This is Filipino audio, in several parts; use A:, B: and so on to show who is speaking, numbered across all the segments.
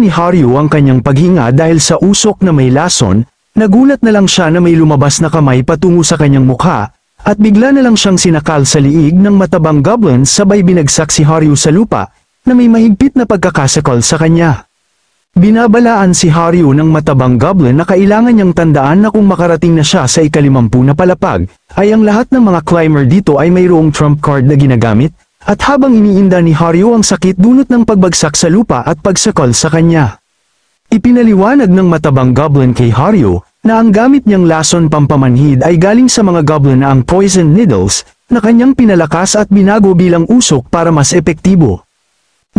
A: ni Haryu ang kanyang paghinga dahil sa usok na may lason, nagulat na lang siya na may lumabas na kamay patungo sa kanyang mukha, at bigla na lang siyang sinakal sa liig ng matabang goblin sabay binagsak si Haryu sa lupa, na may mahigpit na pagkakasakal sa kanya. Binabalaan si Haryu ng matabang goblin na kailangan niyang tandaan na kung makarating na siya sa ikalimampu na palapag, ay ang lahat ng mga climber dito ay mayroong trump card na ginagamit, at habang iniinda ni Haryo ang sakit dunot ng pagbagsak sa lupa at pagsakol sa kanya. Ipinaliwanag ng matabang goblin kay Haryo na ang gamit niyang lason pampamanhid ay galing sa mga goblin na ang poison needles na kanyang pinalakas at binago bilang usok para mas epektibo.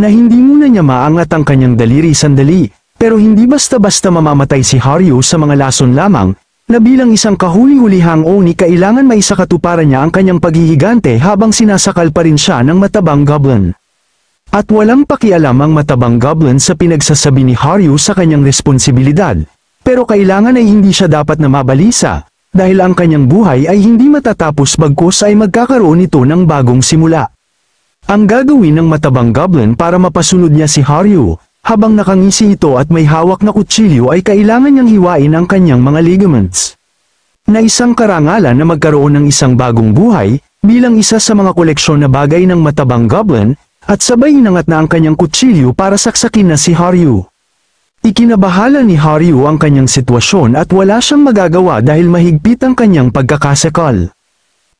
A: Na hindi muna niya maangat ang kanyang daliri sandali pero hindi basta-basta mamamatay si Haryo sa mga lason lamang, na bilang isang kahuli-hulihang Oni kailangan maisakatuparan niya ang kanyang paghihigante habang sinasakal pa rin siya ng matabang goblin. At walang pakialam ang matabang goblin sa pinagsasabi ni Haryu sa kanyang responsibilidad. Pero kailangan ay hindi siya dapat na mabalisa, dahil ang kanyang buhay ay hindi matatapos bagkus ay magkakaroon ito ng bagong simula. Ang gagawin ng matabang goblin para mapasunod niya si Haryu habang nakangisi ito at may hawak na kutsilyo ay kailangan niyang hiwain ang kanyang mga ligaments. Na isang karangalan na magkaroon ng isang bagong buhay, bilang isa sa mga koleksyon na bagay ng matabang goblin, at sabay inangat na ang kanyang kutsilyo para saksakin na si Haryu. Ikinabahala ni Haryu ang kanyang sitwasyon at wala siyang magagawa dahil mahigpit ang kanyang pagkakasakal.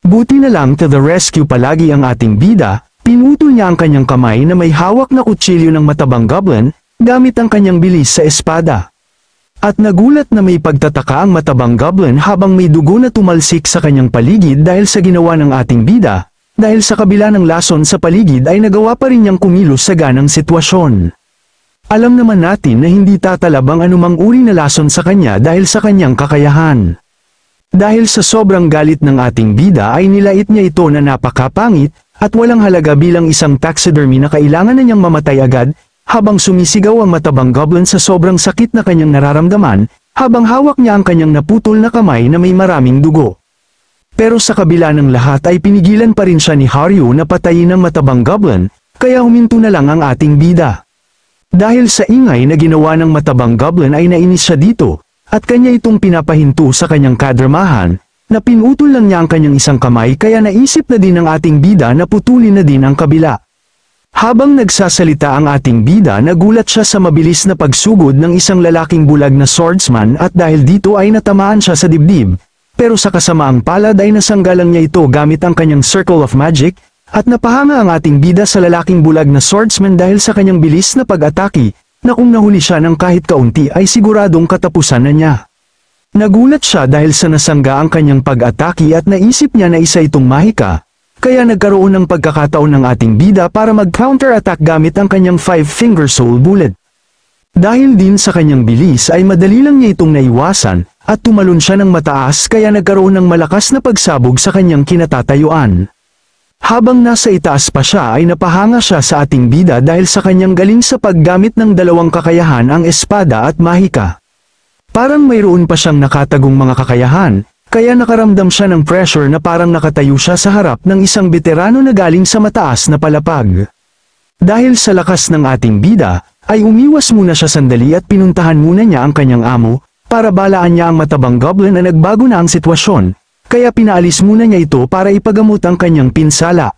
A: Buti na lang to the rescue palagi ang ating bida, Pinutol niya ang kanyang kamay na may hawak na kutsilyo ng matabang goblin, gamit ang kanyang bilis sa espada. At nagulat na may pagtataka ang matabang goblin habang may dugo na tumalsik sa kanyang paligid dahil sa ginawa ng ating bida, dahil sa kabila ng lason sa paligid ay nagawa pa rin niyang kumilos sa ganang sitwasyon. Alam naman natin na hindi tatalabang anumang uri na lason sa kanya dahil sa kanyang kakayahan. Dahil sa sobrang galit ng ating bida ay nilait niya ito na napakapangit, at walang halaga bilang isang taxidermy na kailangan na niyang mamatay agad, habang sumisigaw ang matabang goblin sa sobrang sakit na kanyang nararamdaman, habang hawak niya ang kanyang naputol na kamay na may maraming dugo. Pero sa kabila ng lahat ay pinigilan pa rin siya ni Haryu na patayin ang matabang goblin, kaya huminto na lang ang ating bida. Dahil sa ingay na ginawa ng matabang goblin ay nainis siya dito, at kanya itong pinapahinto sa kanyang kadramahan, na pinutol lang niya ang kanyang isang kamay kaya naisip na din ng ating bida na putulin na din ang kabila. Habang nagsasalita ang ating bida nagulat siya sa mabilis na pagsugod ng isang lalaking bulag na swordsman at dahil dito ay natamaan siya sa dibdib. Pero sa kasamaang palad ay nasanggalang niya ito gamit ang kanyang circle of magic at napahanga ang ating bida sa lalaking bulag na swordsman dahil sa kanyang bilis na pag-atake na kung nahuli siya ng kahit kaunti ay siguradong katapusan na niya. Nagulat siya dahil sa nasangga ang kanyang pag-ataki at naisip niya na isa itong mahika, kaya nagkaroon ng pagkakataon ng ating bida para mag-counter-attack gamit ang kanyang five-finger soul bullet. Dahil din sa kanyang bilis ay madali lang niya itong naiwasan, at tumalon siya ng mataas kaya nagkaroon ng malakas na pagsabog sa kanyang kinatatayuan. Habang nasa itaas pa siya ay napahanga siya sa ating bida dahil sa kanyang galing sa paggamit ng dalawang kakayahan ang espada at mahika. Parang mayroon pa siyang nakatagong mga kakayahan, kaya nakaramdam siya ng pressure na parang nakatayo siya sa harap ng isang veterano na galing sa mataas na palapag. Dahil sa lakas ng ating bida, ay umiwas muna siya sandali at pinuntahan muna niya ang kanyang amo, para balaan niya ang matabang goblin na nagbago na ang sitwasyon, kaya pinaalis muna niya ito para ipagamot ang kanyang pinsala.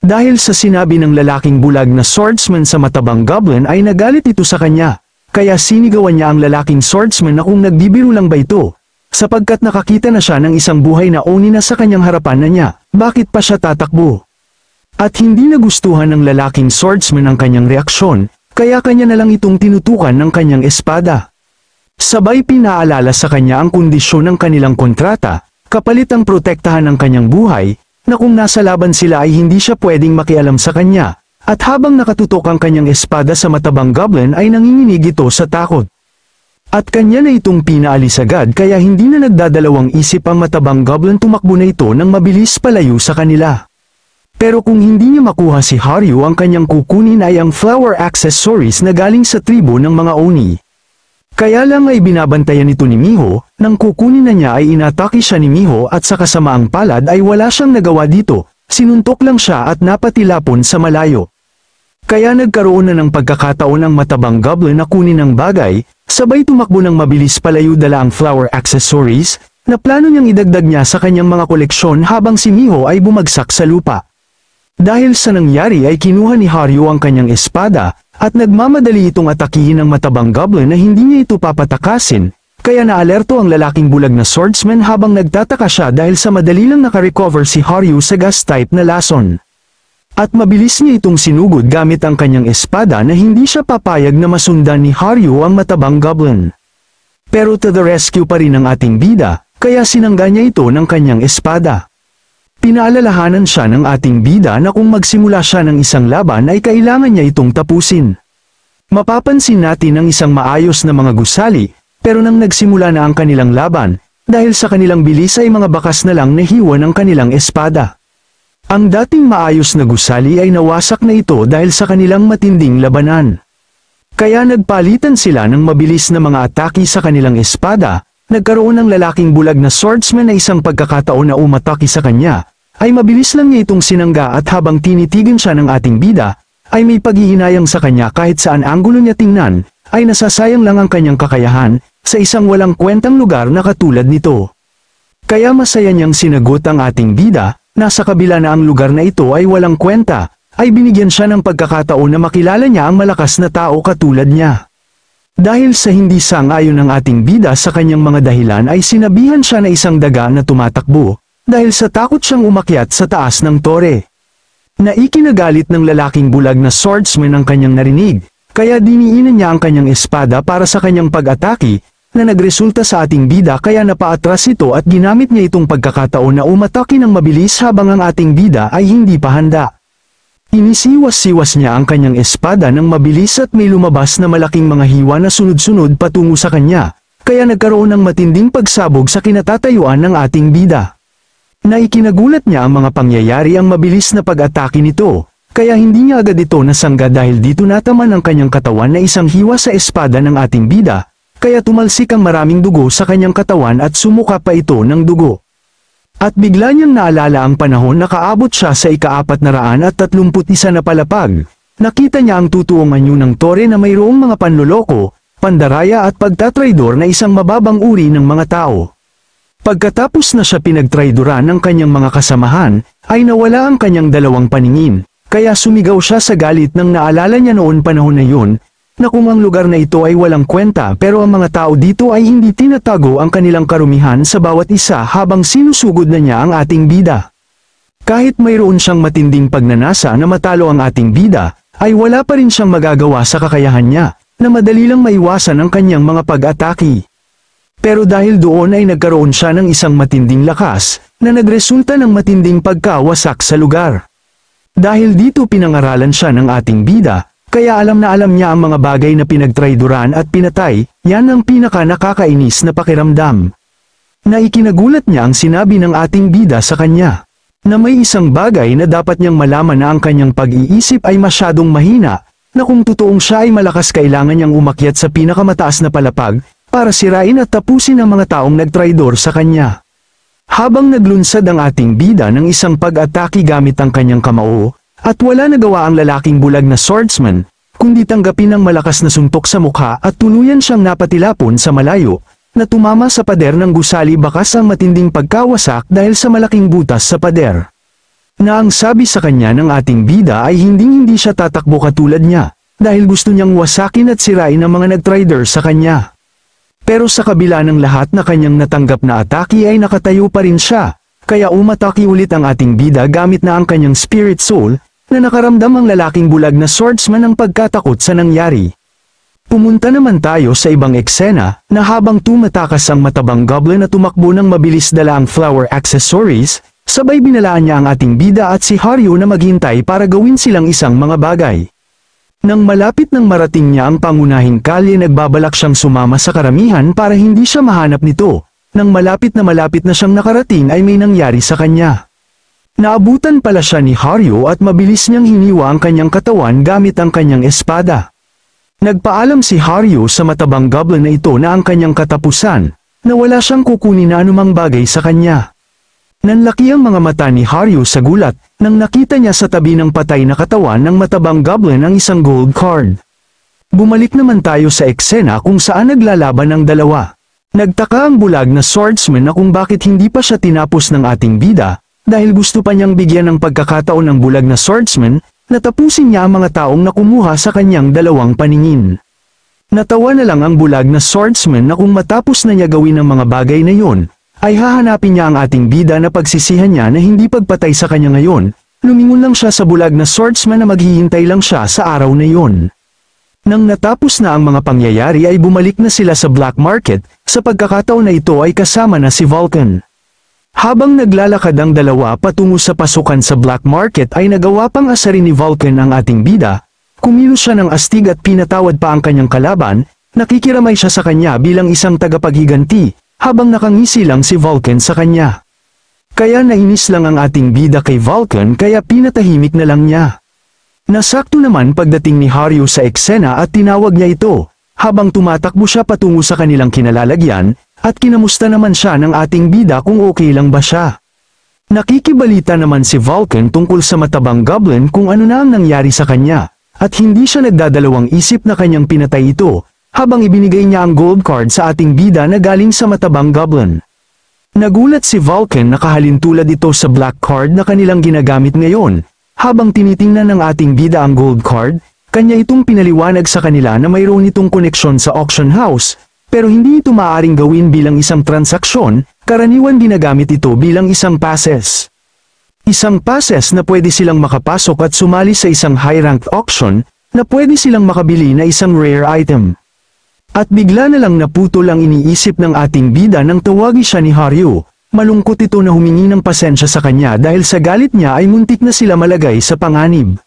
A: Dahil sa sinabi ng lalaking bulag na swordsman sa matabang goblin ay nagalit ito sa kanya kaya sinigawan niya ang lalaking swordsman na kung nagbibiro lang ba ito, sapagkat nakakita na siya ng isang buhay na oni na sa kanyang harapan na niya, bakit pa siya tatakbo? At hindi nagustuhan ng lalaking swordsman ang kanyang reaksyon, kaya kanya na lang itong tinutukan ng kanyang espada. Sabay pinaalala sa kanya ang kondisyon ng kanilang kontrata, kapalit ang protektahan ng kanyang buhay, na kung nasa laban sila ay hindi siya pwedeng makialam sa kanya, at habang nakatutok ang kanyang espada sa matabang goblin ay nanginginig ito sa takot. At kanya na itong pinaalis agad kaya hindi na nagdadalawang isip ang matabang goblin tumakbo na ito nang mabilis palayo sa kanila. Pero kung hindi niya makuha si Haryu ang kanyang kukunin ay ang flower accessories na galing sa tribo ng mga Oni. Kaya lang ay binabantayan ito ni Miho, nang kukunin na niya ay inatake siya ni Miho at sa kasamaang palad ay wala siyang nagawa dito, sinuntok lang siya at napatilapon sa malayo. Kaya nagkaroon na ng pagkakataon ang matabang goblin na kunin ang bagay, sabay tumakbo ng mabilis palayo dala ang flower accessories, na plano niyang idagdag niya sa kanyang mga koleksyon habang si Miho ay bumagsak sa lupa. Dahil sa nangyari ay kinuha ni Haryo ang kanyang espada, at nagmamadali itong atakihin ng matabang goblin na hindi niya ito papatakasin, kaya naalerto ang lalaking bulag na swordsman habang nagtataka siya dahil sa madali lang nakarecover si Haryo sa gas-type na lason. At mabilis niya itong sinugod gamit ang kanyang espada na hindi siya papayag na masundan ni Haryu ang matabang goblin. Pero to the rescue pa rin ang ating bida, kaya sinangga niya ito ng kanyang espada. Pinaalalahanan siya ng ating bida na kung magsimula siya ng isang laban ay kailangan niya itong tapusin. Mapapansin natin ang isang maayos na mga gusali, pero nang nagsimula na ang kanilang laban, dahil sa kanilang bilis ay mga bakas na lang nahiwa ng kanilang espada. Ang dating maayos na gusali ay nawasak na ito dahil sa kanilang matinding labanan. Kaya nagpalitan sila ng mabilis na mga atake sa kanilang espada, nagkaroon ng lalaking bulag na swordsman na isang pagkakataon na umatake sa kanya, ay mabilis lang niya itong sinangga at habang tinitigan siya ng ating bida, ay may paghihinayang sa kanya kahit saan anggulo niya tingnan, ay nasasayang lang ang kanyang kakayahan sa isang walang kwentang lugar na katulad nito. Kaya masaya niyang sinagot ang ating bida, nasa kabila na ang lugar na ito ay walang kwenta, ay binigyan siya ng pagkakataon na makilala niya ang malakas na tao katulad niya. Dahil sa hindi sangayon ng ating bida sa kanyang mga dahilan ay sinabihan siya na isang daga na tumatakbo, dahil sa takot siyang umakyat sa taas ng tore. Naikinagalit ng lalaking bulag na swordsman ang kanyang narinig, kaya diniinan niya ang kanyang espada para sa kanyang pag-ataki, na nagresulta sa ating bida kaya napaatras ito at ginamit niya itong pagkakataon na umatake ng mabilis habang ang ating bida ay hindi pa handa. Inisiwas-siwas niya ang kanyang espada ng mabilis at may lumabas na malaking mga hiwa na sunod-sunod patungo sa kanya, kaya nagkaroon ng matinding pagsabog sa kinatatayuan ng ating bida. Naikinagulat niya ang mga pangyayari ang mabilis na pag-atake nito, kaya hindi niya agad ito nasangga dahil dito nataman ang kanyang katawan na isang hiwa sa espada ng ating bida, kaya tumalsik ang maraming dugo sa kanyang katawan at sumuka pa ito ng dugo. At bigla niyang naalala ang panahon na kaabot siya sa ikaapat na raan at tatlumput isa na palapag. Nakita niya ang tutuong anyo ng tore na mayroong mga panloloko, pandaraya at pagtatraidor na isang mababang uri ng mga tao. Pagkatapos na siya pinagtraydoran ng kanyang mga kasamahan, ay nawala ang kanyang dalawang paningin, kaya sumigaw siya sa galit nang naalala niya noon panahon na yun, na kung ang lugar na ito ay walang kwenta pero ang mga tao dito ay hindi tinatago ang kanilang karumihan sa bawat isa habang sinusugod na niya ang ating bida. Kahit mayroon siyang matinding pagnanasa na matalo ang ating bida, ay wala pa rin siyang magagawa sa kakayahan niya, na madali lang maiwasan ang kanyang mga pag-ataki. Pero dahil doon ay nagkaroon siya ng isang matinding lakas, na nagresulta ng matinding pagkawasak sa lugar. Dahil dito pinangaralan siya ng ating bida, kaya alam na alam niya ang mga bagay na pinagtrayduran at pinatay, yan ang pinaka nakakainis na pakiramdam. Naikinagulat niya ang sinabi ng ating bida sa kanya. Na may isang bagay na dapat niyang malaman na ang kanyang pag-iisip ay masyadong mahina, na kung totoong siya ay malakas kailangan niyang umakyat sa pinakamataas na palapag, para sirain at tapusin ang mga taong nagtraydor sa kanya. Habang naglunsad ang ating bida ng isang pag-atake gamit ang kanyang kamao, at wala nagawa ang lalaking bulag na swordsman, kundi tanggapin ang malakas na suntok sa mukha at tuluyan siyang napatilapon sa malayo, na tumama sa pader ng gusali bakas ang matinding pagkawasak dahil sa malaking butas sa pader. Na ang sabi sa kanya ng ating bida ay hindi hindi siya tatakbo katulad niya, dahil gusto niyang wasakin at sirain ang mga nagtrider sa kanya. Pero sa kabila ng lahat na kanyang natanggap na atake ay nakatayo pa rin siya, kaya umataki ulit ang ating bida gamit na ang kanyang spirit soul, na nakaramdam ang lalaking bulag na swordsman ng pagkatakot sa nangyari. Pumunta naman tayo sa ibang eksena, na habang tumatakas ang matabang goblin na tumakbo ng mabilis dala ang flower accessories, sabay binalaan niya ang ating bida at si Haryo na maghintay para gawin silang isang mga bagay. Nang malapit nang marating niya ang pangunahing kalye nagbabalak siyang sumama sa karamihan para hindi siya mahanap nito, nang malapit na malapit na siyang nakarating ay may nangyari sa kanya. Naabutan pala siya ni Haryo at mabilis niyang hiniwa ang kanyang katawan gamit ang kanyang espada. Nagpaalam si Haryo sa matabang goblin na ito na ang kanyang katapusan, na wala siyang kukunin na anumang bagay sa kanya. Nanlaki ang mga mata ni Haryo sa gulat, nang nakita niya sa tabi ng patay na katawan ng matabang goblin ang isang gold card. Bumalik naman tayo sa eksena kung saan naglalaban ang dalawa. Nagtaka ang bulag na swordsman na kung bakit hindi pa siya tinapos ng ating bida, dahil gusto pa niyang bigyan ng pagkakataon ng bulag na swordsman, natapusin niya ang mga taong nakumuha sa kanyang dalawang paningin. Natawa na lang ang bulag na swordsman na kung matapos na niya gawin ang mga bagay na yon, ay hahanapin niya ang ating bida na pagsisihan niya na hindi pagpatay sa kanya ngayon, lumingon lang siya sa bulag na swordsman na maghihintay lang siya sa araw na yon. Nang natapos na ang mga pangyayari ay bumalik na sila sa black market, sa pagkakataon na ito ay kasama na si Vulcan. Habang naglalakad ang dalawa patungo sa pasukan sa black market ay nagawa pang asarin ni Vulcan ang ating bida, kumilos siya ng astig at pinatawad pa ang kanyang kalaban, nakikiramay siya sa kanya bilang isang tagapaghiganti, habang nakangisi lang si Vulcan sa kanya. Kaya nainis lang ang ating bida kay Vulcan kaya pinatahimik na lang niya. Nasakto naman pagdating ni Haryu sa eksena at tinawag niya ito, habang tumatakbo siya patungo sa kanilang kinalalagyan, at kinamusta naman siya ng ating bida kung okay lang ba siya. Nakikibalita naman si Vulcan tungkol sa matabang goblin kung ano na ang nangyari sa kanya, at hindi siya nagdadalawang isip na kanyang pinatay ito, habang ibinigay niya ang gold card sa ating bida na galing sa matabang goblin. Nagulat si Vulcan na kahalintulad ito sa black card na kanilang ginagamit ngayon, habang tinitingnan ng ating bida ang gold card, kanya itong pinaliwanag sa kanila na mayroon itong koneksyon sa auction house, pero hindi ito maaaring gawin bilang isang transaksyon, karaniwan ginagamit ito bilang isang passes. Isang passes na pwede silang makapasok at sumali sa isang high-ranked auction, na pwede silang makabili na isang rare item. At bigla na lang naputol ang iniisip ng ating bida nang tawagi siya ni Haryu, Malungkot ito na humingi ng pasensya sa kanya dahil sa galit niya ay muntik na sila malagay sa panganib.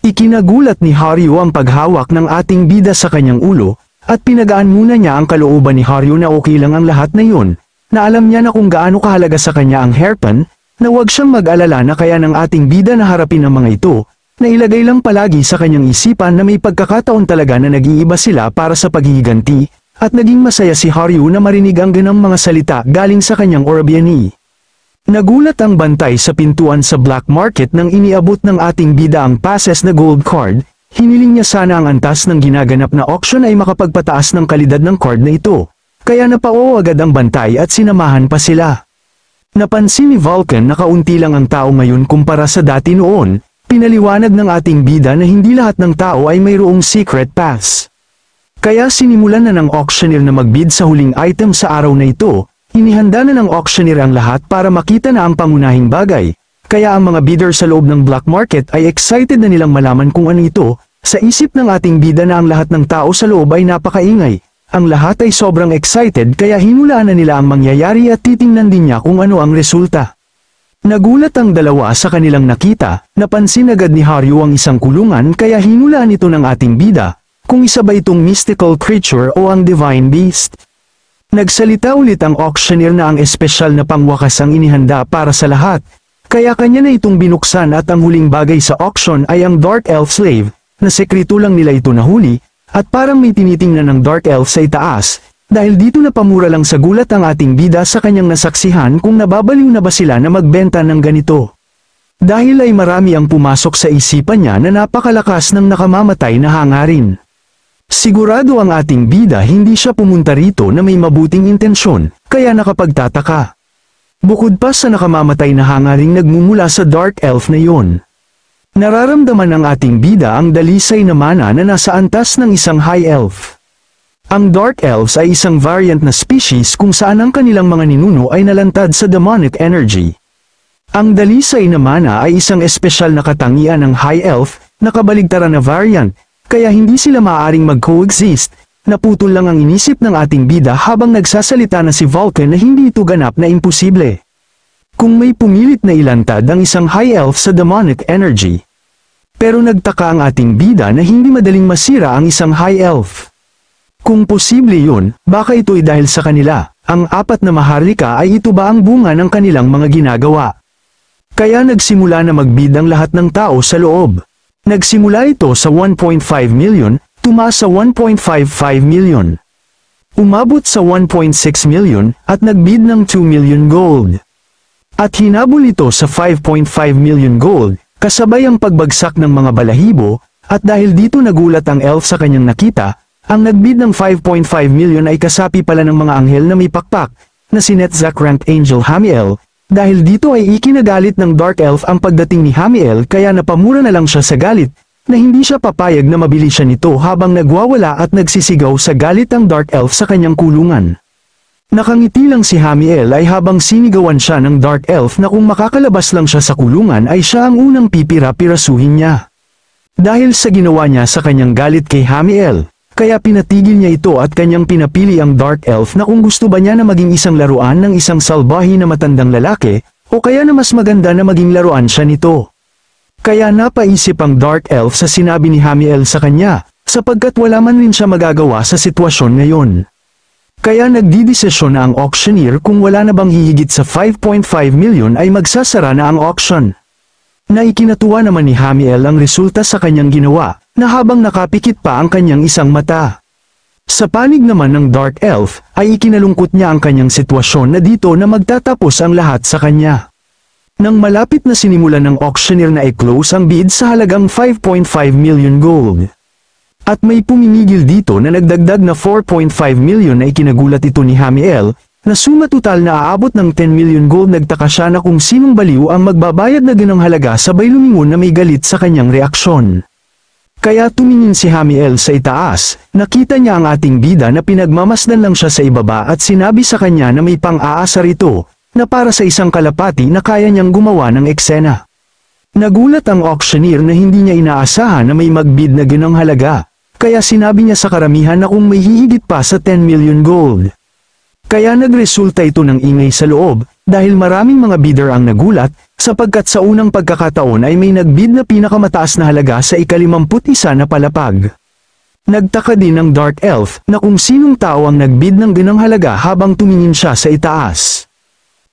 A: Ikinagulat ni Haryo ang paghawak ng ating bida sa kanyang ulo, at pinagaan muna niya ang kalooban ni Haryo na okay lang ang lahat na yun, na alam niya na kung gaano kahalaga sa kanya ang hairpin, na huwag siyang mag-alala na kaya ng ating bida na harapin ang mga ito, na ilagay lang palagi sa kanyang isipan na may pagkakataon talaga na nag-iiba sila para sa paghihiganti, at naging masaya si Haryu na marinig ang ganang mga salita galing sa kanyang Orabiani. Nagulat ang bantay sa pintuan sa black market nang iniabot ng ating bida ang passes na gold card, hiniling niya sana ang antas ng ginaganap na auction ay makapagpataas ng kalidad ng card na ito. Kaya napao agad ang bantay at sinamahan pa sila. Napansin ni Vulcan na kaunti lang ang tao ngayon kumpara sa dati noon, pinaliwanag ng ating bida na hindi lahat ng tao ay mayroong secret pass. Kaya sinimulan na ng auctioneer na magbid sa huling item sa araw na ito, inihanda na ng auctioneer ang lahat para makita na ang pangunahing bagay, kaya ang mga bidder sa loob ng black market ay excited na nilang malaman kung ano ito, sa isip ng ating bida na ang lahat ng tao sa loob ay napakaingay, ang lahat ay sobrang excited kaya hinulaan na nila ang mangyayari at titingnan din niya kung ano ang resulta. Nagulat ang dalawa sa kanilang nakita, napansin agad ni Haryo ang isang kulungan kaya hinulaan ito ng ating bida, kung isa ba itong mystical creature o ang divine beast. Nagsalita ulit ang auctioneer na ang espesyal na pangwakas ang inihanda para sa lahat, kaya kanya na itong binuksan at ang huling bagay sa auction ay ang Dark Elf Slave, na sekreto lang nila ito nahuli, at parang may tinitingnan ng Dark Elf sa itaas, dahil dito na pamura lang sa gulat ang ating bida sa kanyang nasaksihan kung nababaliw na ba sila na magbenta ng ganito. Dahil ay marami ang pumasok sa isipan niya na napakalakas ng nakamamatay na hangarin. Sigurado ang ating bida hindi siya pumunta rito na may mabuting intensyon, kaya nakapagtataka. Bukod pa sa nakamamatay na hangaring nagmumula sa Dark Elf na yon. Nararamdaman ng ating bida ang dalisay na mana na nasa antas ng isang High Elf. Ang Dark Elves ay isang variant na species kung saan ang kanilang mga ninuno ay nalantad sa demonic energy. Ang dalisay na mana ay isang espesyal na katangian ng High Elf, na kabaligtaran na variant, kaya hindi sila maaaring mag-coexist. Naputol lang ang inisip ng ating bida habang nagsasalita na si Vulcan na hindi ito ganap na imposible. Kung may pumilit na ilantad ang isang high elf sa demonic energy. Pero nagtaka ang ating bida na hindi madaling masira ang isang high elf. Kung posible yun, baka ito'y dahil sa kanila, ang apat na maharlika ay ito ba ang bunga ng kanilang mga ginagawa. Kaya nagsimula na magbid ang lahat ng tao sa loob. Nagsimula ito sa 1.5 million, tumaas sa 1.55 million. Umabot sa 1.6 million at nagbid ng 2 million gold. At hinabol ito sa 5.5 million gold, kasabay ang pagbagsak ng mga balahibo, at dahil dito nagulat ang elf sa kanyang nakita, ang nagbid ng 5.5 million ay kasapi pala ng mga anghel na may pakpak, na si Netzach ranked Angel Hamiel, dahil dito ay ikinagalit ng Dark Elf ang pagdating ni Hamiel kaya napamura na lang siya sa galit, na hindi siya papayag na mabili siya nito habang nagwawala at nagsisigaw sa galit ang Dark Elf sa kanyang kulungan. Nakangiti lang si Hamiel ay habang sinigawan siya ng Dark Elf na kung makakalabas lang siya sa kulungan ay siya ang unang pipira-pirasuhin niya. Dahil sa ginawa niya sa kanyang galit kay Hamiel, kaya pinatigil niya ito at kanyang pinapili ang Dark Elf na kung gusto ba niya na maging isang laruan ng isang salbahi na matandang lalaki, o kaya na mas maganda na maging laruan siya nito. Kaya napaisip ang Dark Elf sa sinabi ni Hamiel sa kanya, sapagkat wala man rin siya magagawa sa sitwasyon ngayon. Kaya nagdidesisyon na ang auctioneer kung wala na bang hihigit sa 5.5 million ay magsasara na ang auction. Naikinatuwa naman ni Hamiel ang resulta sa kanyang ginawa, na habang nakapikit pa ang kanyang isang mata. Sa panig naman ng Dark Elf, ay ikinalungkot niya ang kanyang sitwasyon na dito na magtatapos ang lahat sa kanya. Nang malapit na sinimula ng auctioneer na i-close ang bid sa halagang 5.5 million gold. At may pumimigil dito na nagdagdag na 4.5 million na ikinagulat ito ni Hamiel, na suma total na aabot ng 10 million gold nagtaka siya na kung sinong baliw ang magbabayad na ganang halaga sabay lumingon na may galit sa kanyang reaksyon. Kaya tumingin si Hamiel sa itaas, nakita niya ang ating bida na pinagmamasdan lang siya sa ibaba at sinabi sa kanya na may pang aasar ito, na para sa isang kalapati na kaya niyang gumawa ng eksena. Nagulat ang auctioneer na hindi niya inaasahan na may magbid na ginang halaga, kaya sinabi niya sa karamihan na kung may hihigit pa sa 10 million gold. Kaya nagresulta ito ng ingay sa loob, dahil maraming mga bidder ang nagulat, sapagkat sa unang pagkakataon ay may nagbid na pinakamataas na halaga sa ikalimamput isa na palapag. Nagtaka din ng Dark Elf na kung sinong tao ang nagbid ng ganang halaga habang tumingin siya sa itaas.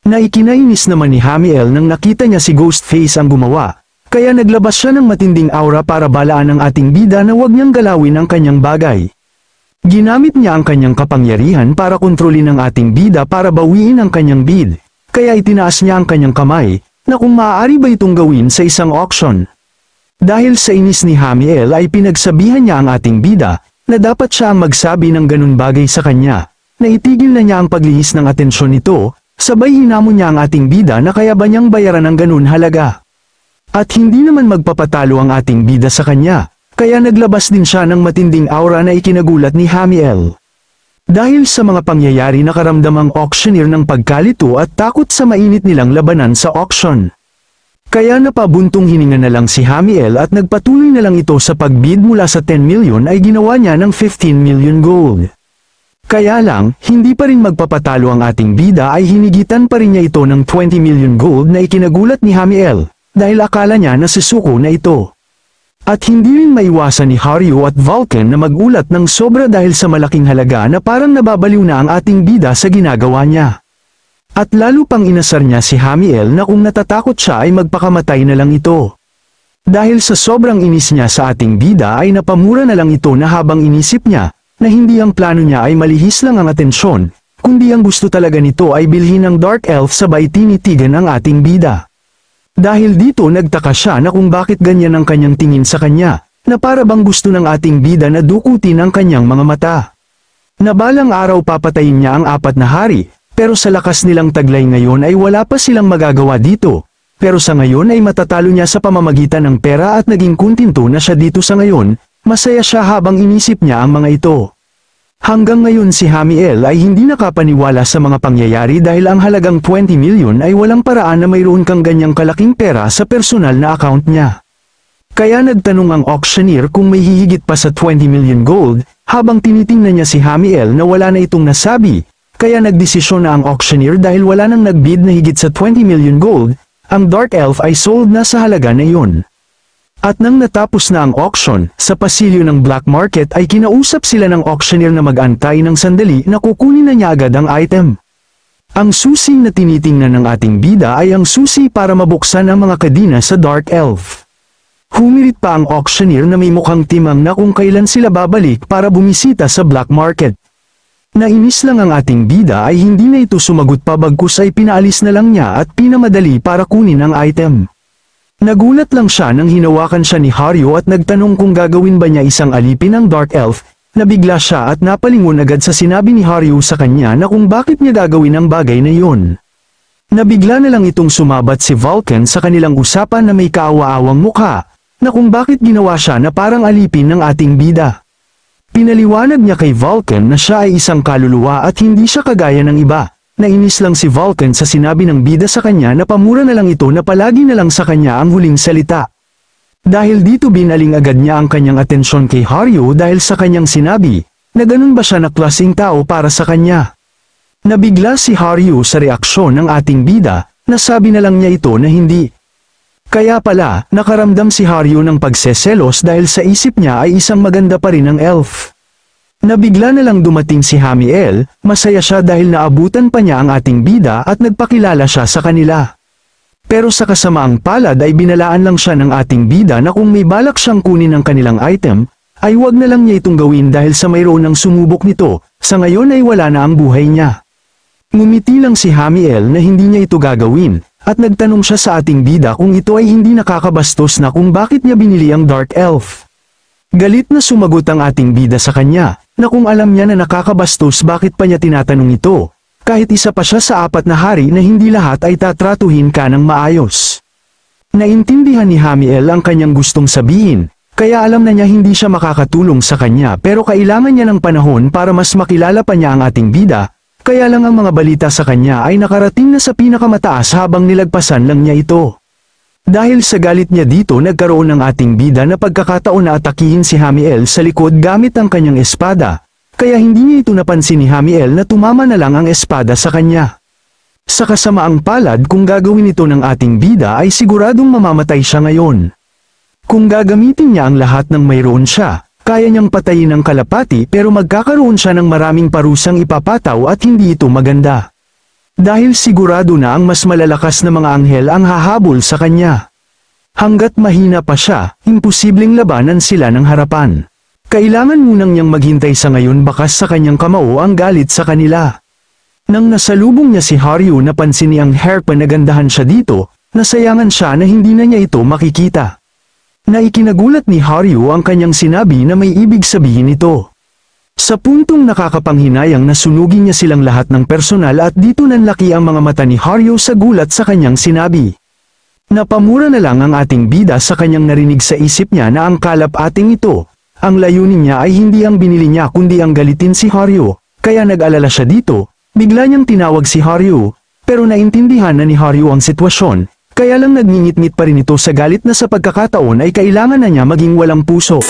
A: Naikinainis naman ni Hamiel nang nakita niya si Ghostface ang gumawa, kaya naglabas siya ng matinding aura para balaan ang ating bida na huwag niyang galawin ang kanyang bagay. Ginamit niya ang kanyang kapangyarihan para kontrolin ang ating bida para bawiin ang kanyang bid, kaya itinaas niya ang kanyang kamay, na kung maaari ba itong gawin sa isang auction. Dahil sa inis ni Hamiel ay pinagsabihan niya ang ating bida, na dapat siya ang magsabi ng ganun bagay sa kanya, na itigil na niya ang paglihis ng atensyon nito, sabay hinamon niya ang ating bida na kaya ba niyang bayaran ng ganun halaga. At hindi naman magpapatalo ang ating bida sa kanya, kaya naglabas din siya ng matinding aura na ikinagulat ni Hamiel. Dahil sa mga pangyayari nakaramdam ang auctioneer ng pagkalito at takot sa mainit nilang labanan sa auction. Kaya napabuntong hininga na lang si Hamiel at nagpatuloy na lang ito sa pagbid mula sa 10 million ay ginawa niya ng 15 million gold. Kaya lang, hindi pa rin magpapatalo ang ating bida ay hinigitan pa rin niya ito ng 20 million gold na ikinagulat ni Hamiel, dahil akala niya na susuko na ito. At hindi rin maiwasan ni Hario at Vulcan na magulat ng sobra dahil sa malaking halaga na parang nababaliw na ang ating bida sa ginagawa niya. At lalo pang inasar niya si Hamiel na kung natatakot siya ay magpakamatay na lang ito. Dahil sa sobrang inis niya sa ating bida ay napamura na lang ito na habang inisip niya, na hindi ang plano niya ay malihis lang ang atensyon, kundi ang gusto talaga nito ay bilhin ng Dark Elf sabay tinitigan ang ating bida. Dahil dito nagtaka siya na kung bakit ganyan ang kanyang tingin sa kanya, na para bang gusto ng ating bida na dukutin ang kanyang mga mata. Nabalang araw papatayin niya ang apat na hari, pero sa lakas nilang taglay ngayon ay wala pa silang magagawa dito, pero sa ngayon ay matatalo niya sa pamamagitan ng pera at naging kuntinto na siya dito sa ngayon, masaya siya habang inisip niya ang mga ito. Hanggang ngayon si Hamiel ay hindi nakapaniwala sa mga pangyayari dahil ang halagang 20 million ay walang paraan na mayroon kang ganyang kalaking pera sa personal na account niya. Kaya nagtanong ang auctioneer kung may hihigit pa sa 20 million gold, habang tinitingnan niya si Hamiel na wala na itong nasabi, kaya nagdesisyon na ang auctioneer dahil wala nang nagbid na higit sa 20 million gold, ang Dark Elf ay sold na sa halaga na iyon. At nang natapos na ang auction, sa pasilyo ng black market ay kinausap sila ng auctioneer na mag-antay ng sandali na kukunin na niya agad ang item. Ang susi na tinitingnan ng ating bida ay ang susi para mabuksan ang mga kadina sa Dark Elf. Humirit pa ang auctioneer na may mukhang timang na kung kailan sila babalik para bumisita sa black market. Nainis lang ang ating bida ay hindi na ito sumagot pa bagkus ay pinaalis na lang niya at pinamadali para kunin ang item. Nagulat lang siya nang hinawakan siya ni Haryo at nagtanong kung gagawin ba niya isang alipin ng Dark Elf, nabigla siya at napalingon agad sa sinabi ni Haryo sa kanya na kung bakit niya gagawin ang bagay na yun. Nabigla na lang itong sumabat si Vulcan sa kanilang usapan na may kaawa-awang mukha, na kung bakit ginawa siya na parang alipin ng ating bida. Pinaliwanag niya kay Vulcan na siya ay isang kaluluwa at hindi siya kagaya ng iba. Nainis lang si Vulcan sa sinabi ng bida sa kanya na pamura na lang ito na palagi na lang sa kanya ang huling salita. Dahil dito binaling agad niya ang kanyang atensyon kay Haryo dahil sa kanyang sinabi, na ganun ba siya na klaseng tao para sa kanya. Nabigla si Haryo sa reaksyon ng ating bida, na sabi na lang niya ito na hindi. Kaya pala, nakaramdam si Haryo ng pagseselos dahil sa isip niya ay isang maganda pa rin ang elf. Nabigla na lang dumating si Hamiel, masaya siya dahil naabutan pa niya ang ating bida at nagpakilala siya sa kanila. Pero sa kasamaang palad ay binalaan lang siya ng ating bida na kung may balak siyang kunin ang kanilang item, ay wag na lang niya itong gawin dahil sa mayroon ng sumubok nito, sa ngayon ay wala na ang buhay niya. Ngumiti lang si Hamiel na hindi niya ito gagawin, at nagtanong siya sa ating bida kung ito ay hindi nakakabastos na kung bakit niya binili ang Dark Elf. Galit na sumagot ang ating bida sa kanya, na kung alam niya na nakakabastos bakit pa niya tinatanong ito, kahit isa pa siya sa apat na hari na hindi lahat ay tatratuhin ka ng maayos. Naintindihan ni Hamiel ang kanyang gustong sabihin, kaya alam na niya hindi siya makakatulong sa kanya pero kailangan niya ng panahon para mas makilala pa niya ang ating bida, kaya lang ang mga balita sa kanya ay nakarating na sa pinakamataas habang nilagpasan lang niya ito. Dahil sa galit niya dito nagkaroon ng ating bida na pagkakataon na atakihin si Hamiel sa likod gamit ang kanyang espada, kaya hindi niya ito napansin ni Hamiel na tumama na lang ang espada sa kanya. Sa kasamaang palad kung gagawin ito ng ating bida ay siguradong mamamatay siya ngayon. Kung gagamitin niya ang lahat ng mayroon siya, kaya niyang patayin ang kalapati pero magkakaroon siya ng maraming parusang ipapataw at hindi ito maganda. Dahil sigurado na ang mas malalakas na mga anghel ang hahabol sa kanya. Hanggat mahina pa siya, imposibleng labanan sila ng harapan. Kailangan munang niyang maghintay sa ngayon bakas sa kanyang kamao ang galit sa kanila. Nang nasalubong niya si Haryu napansin ni ang Herpa na siya dito, nasayangan siya na hindi na niya ito makikita. Naikinagulat ni Haryu ang kanyang sinabi na may ibig sabihin ito. Sa puntong nakakapanghinayang na sunugin niya silang lahat ng personal at dito nanlaki ang mga mata ni Haryo sa gulat sa kanyang sinabi. Napamura na lang ang ating bida sa kanyang narinig sa isip niya na ang kalap ating ito, ang layunin niya ay hindi ang binili niya kundi ang galitin si Haryo, kaya nag-alala siya dito, bigla niyang tinawag si Haryo, pero naintindihan na ni Haryo ang sitwasyon, kaya lang nagngingit-ngit pa rin ito sa galit na sa pagkakataon ay kailangan na niya maging walang puso.